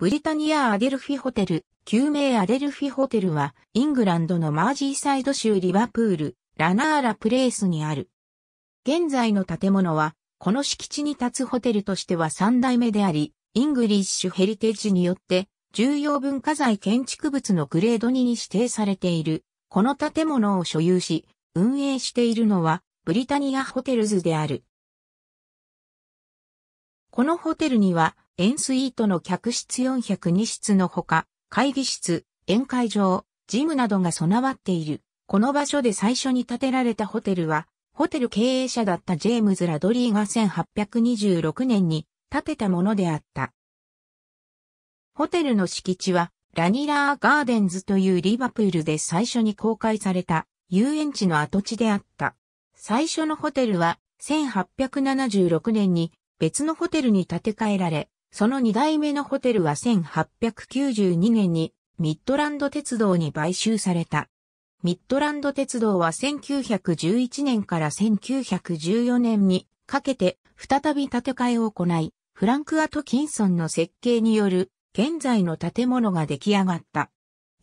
ブリタニア・アデルフィホテル、旧名アデルフィホテルは、イングランドのマージーサイド州リバプール、ラナーラプレイスにある。現在の建物は、この敷地に立つホテルとしては3代目であり、イングリッシュヘリテージによって、重要文化財建築物のグレード2に指定されている。この建物を所有し、運営しているのは、ブリタニアホテルズである。このホテルには、エンスイートの客室402室のほか、会議室、宴会場、ジムなどが備わっている。この場所で最初に建てられたホテルは、ホテル経営者だったジェームズ・ラドリーが1826年に建てたものであった。ホテルの敷地は、ラニラー・ガーデンズというリバプールで最初に公開された遊園地の跡地であった。最初のホテルは1876年に別のホテルに建て替えられ、その2代目のホテルは1892年にミッドランド鉄道に買収された。ミッドランド鉄道は1911年から1914年にかけて再び建て替えを行い、フランク・アトキンソンの設計による現在の建物が出来上がった。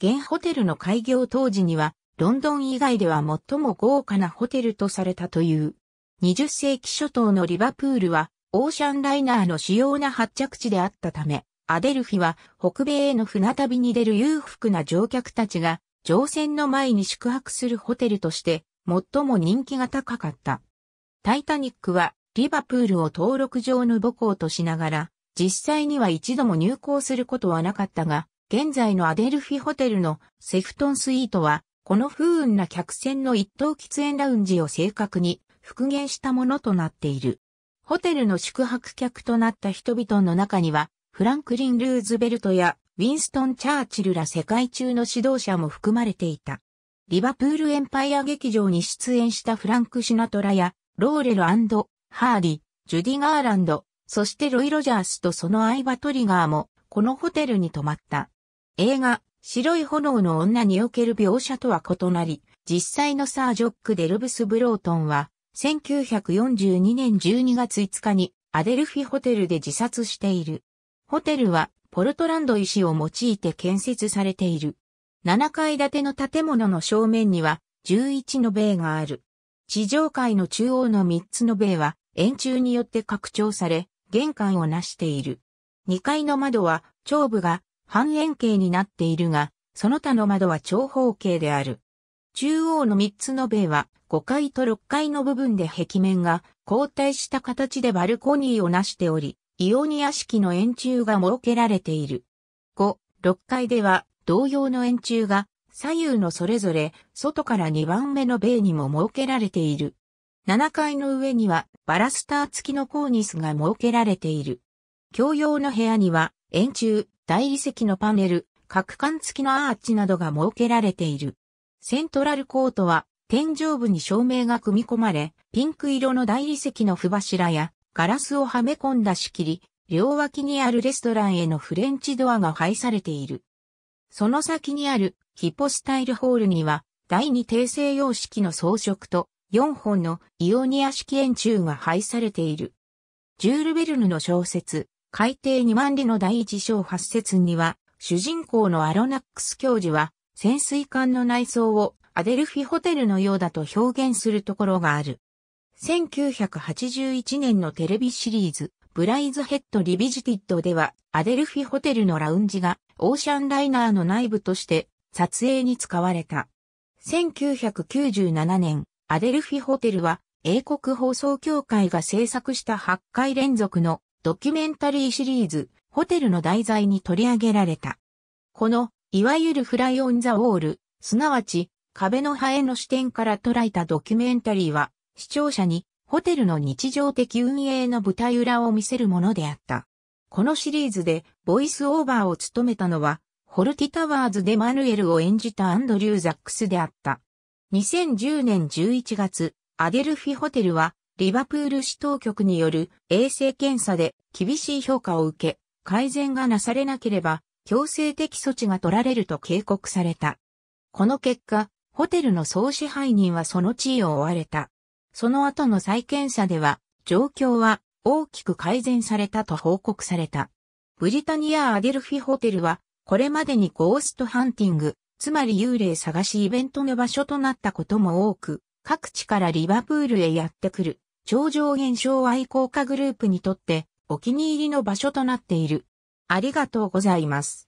現ホテルの開業当時にはロンドン以外では最も豪華なホテルとされたという。20世紀初頭のリバプールはオーシャンライナーの主要な発着地であったため、アデルフィは北米への船旅に出る裕福な乗客たちが乗船の前に宿泊するホテルとして最も人気が高かった。タイタニックはリバプールを登録上の母校としながら実際には一度も入港することはなかったが、現在のアデルフィホテルのセフトンスイートはこの不運な客船の一等喫煙ラウンジを正確に復元したものとなっている。ホテルの宿泊客となった人々の中には、フランクリン・ルーズベルトやウィンストン・チャーチルら世界中の指導者も含まれていた。リバプールエンパイア劇場に出演したフランク・シナトラや、ローレル・ハーリー、ジュディ・ガーランド、そしてロイ・ロジャースとその相場トリガーも、このホテルに泊まった。映画、白い炎の女における描写とは異なり、実際のサー・ジョック・デルブス・ブロートンは、1942年12月5日にアデルフィホテルで自殺している。ホテルはポルトランド石を用いて建設されている。7階建ての建物の正面には11の米がある。地上階の中央の3つの米は円柱によって拡張され、玄関を成している。2階の窓は、長部が半円形になっているが、その他の窓は長方形である。中央の3つの米は5階と6階の部分で壁面が交代した形でバルコニーをなしており、イオニア式の円柱が設けられている。5、6階では同様の円柱が左右のそれぞれ外から2番目の米にも設けられている。7階の上にはバラスター付きのコーニスが設けられている。共用の部屋には円柱、大理石のパネル、角管付きのアーチなどが設けられている。セントラルコートは天井部に照明が組み込まれ、ピンク色の大理石の符柱やガラスをはめ込んだ仕切り、両脇にあるレストランへのフレンチドアが配されている。その先にあるヒポスタイルホールには第二訂正様式の装飾と4本のイオニア式円柱が配されている。ジュール・ベルヌの小説、海底2万里の第一章8節には、主人公のアロナックス教授は、潜水艦の内装をアデルフィホテルのようだと表現するところがある。1981年のテレビシリーズ、ブライズヘッドリビジティッドでは、アデルフィホテルのラウンジがオーシャンライナーの内部として撮影に使われた。1997年、アデルフィホテルは英国放送協会が制作した8回連続のドキュメンタリーシリーズ、ホテルの題材に取り上げられた。このいわゆるフライオンザウォール、すなわち壁のハエの視点から捉えたドキュメンタリーは、視聴者にホテルの日常的運営の舞台裏を見せるものであった。このシリーズでボイスオーバーを務めたのは、ホルティタワーズでマヌエルを演じたアンドリュー・ザックスであった。2010年11月、アデルフィホテルは、リバプール市当局による衛生検査で厳しい評価を受け、改善がなされなければ、強制的措置が取られると警告された。この結果、ホテルの総支配人はその地位を追われた。その後の再検査では、状況は大きく改善されたと報告された。ブリタニア・アデルフィホテルは、これまでにゴーストハンティング、つまり幽霊探しイベントの場所となったことも多く、各地からリバプールへやってくる、超常現象愛好家グループにとって、お気に入りの場所となっている。ありがとうございます。